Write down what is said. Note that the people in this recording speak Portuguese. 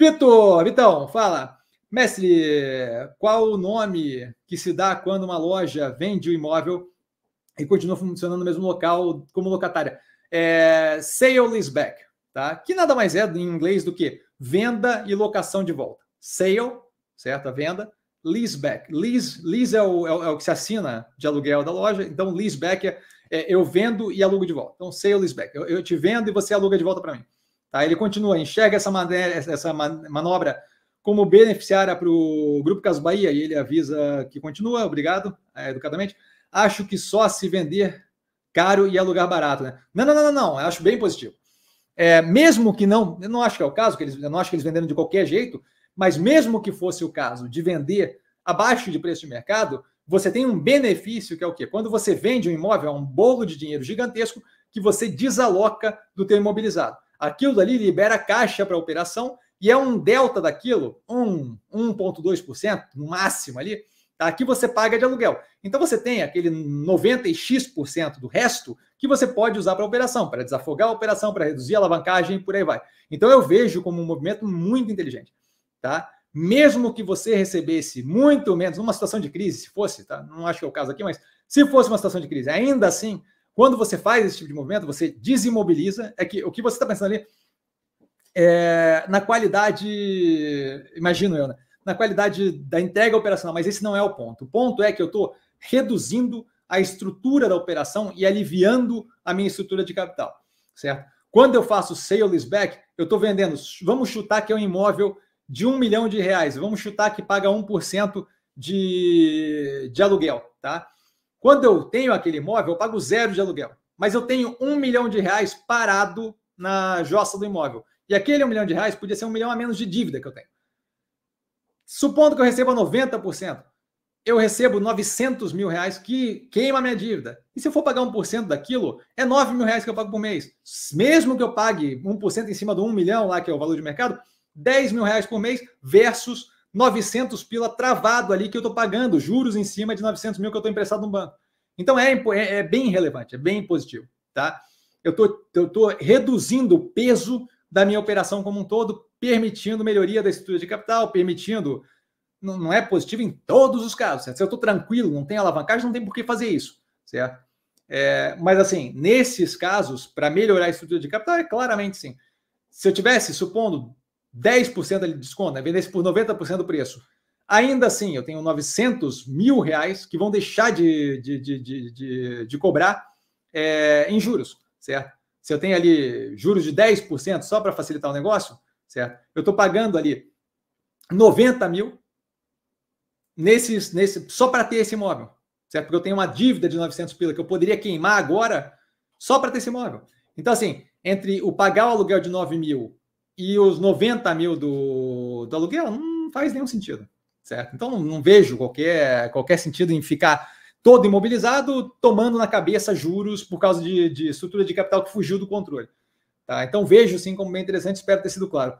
Vitor, Vitão, fala. Mestre, qual o nome que se dá quando uma loja vende o um imóvel e continua funcionando no mesmo local como locatária? É sale back, tá? Que nada mais é em inglês do que venda e locação de volta. Sale, certo? A venda. Lease Lease, lease é o, é, o, é, o, que se assina de aluguel da loja. Então, lease é, é eu vendo e alugo de volta. Então, sale lease Eu, eu te vendo e você aluga de volta para mim. Tá? Ele continua, enxerga essa, essa manobra como beneficiária para o Grupo Caso Bahia, e ele avisa que continua, obrigado, é, educadamente. Acho que só se vender caro e alugar barato, né? Não, não, não, não, não. acho bem positivo. É, mesmo que não, eu não acho que é o caso, que eles, eu não acho que eles venderam de qualquer jeito, mas mesmo que fosse o caso de vender abaixo de preço de mercado, você tem um benefício que é o quê? Quando você vende um imóvel, é um bolo de dinheiro gigantesco que você desaloca do teu imobilizado. Aquilo dali libera caixa para operação e é um delta daquilo, um 1,2% no máximo ali. Tá? Aqui você paga de aluguel. Então você tem aquele 90x% do resto que você pode usar para a operação, para desafogar a operação, para reduzir a alavancagem e por aí vai. Então eu vejo como um movimento muito inteligente. Tá? Mesmo que você recebesse muito menos, numa situação de crise, se fosse, tá? não acho que é o caso aqui, mas se fosse uma situação de crise, ainda assim quando você faz esse tipo de movimento, você desimobiliza. É que o que você está pensando ali é na qualidade, imagino eu, né? na qualidade da entrega operacional, mas esse não é o ponto. O ponto é que eu estou reduzindo a estrutura da operação e aliviando a minha estrutura de capital, certo? Quando eu faço sale back, eu estou vendendo, vamos chutar que é um imóvel de um milhão de reais, vamos chutar que paga 1% de, de aluguel, tá? Quando eu tenho aquele imóvel, eu pago zero de aluguel. Mas eu tenho um milhão de reais parado na jossa do imóvel. E aquele um milhão de reais podia ser um milhão a menos de dívida que eu tenho. Supondo que eu receba 90%, eu recebo 900 mil reais que queima minha dívida. E se eu for pagar 1% daquilo, é 9 mil reais que eu pago por mês. Mesmo que eu pague 1% em cima do 1 milhão lá, que é o valor de mercado, 10 mil reais por mês versus 900 pila travado ali que eu estou pagando, juros em cima de 900 mil que eu estou emprestado no banco. Então é, é, é, bem relevante, é bem positivo, tá? Eu tô, estou reduzindo o peso da minha operação como um todo, permitindo melhoria da estrutura de capital, permitindo. Não, não é positivo em todos os casos, certo? Se eu estou tranquilo, não tem alavancagem, não tem por que fazer isso, certo? É, mas assim, nesses casos, para melhorar a estrutura de capital, é claramente sim. Se eu tivesse, supondo, 10% de desconto, né? vendesse por 90% do preço. Ainda assim, eu tenho 900 mil reais que vão deixar de, de, de, de, de cobrar é, em juros, certo? Se eu tenho ali juros de 10% só para facilitar o negócio, certo? Eu estou pagando ali 90 mil nesses, nesse, só para ter esse imóvel, certo? Porque eu tenho uma dívida de 900 pila que eu poderia queimar agora só para ter esse imóvel. Então, assim, entre o pagar o aluguel de 9 mil e os 90 mil do, do aluguel não faz nenhum sentido, certo? Então não, não vejo qualquer, qualquer sentido em ficar todo imobilizado tomando na cabeça juros por causa de, de estrutura de capital que fugiu do controle. Tá? Então vejo sim como bem interessante, espero ter sido claro.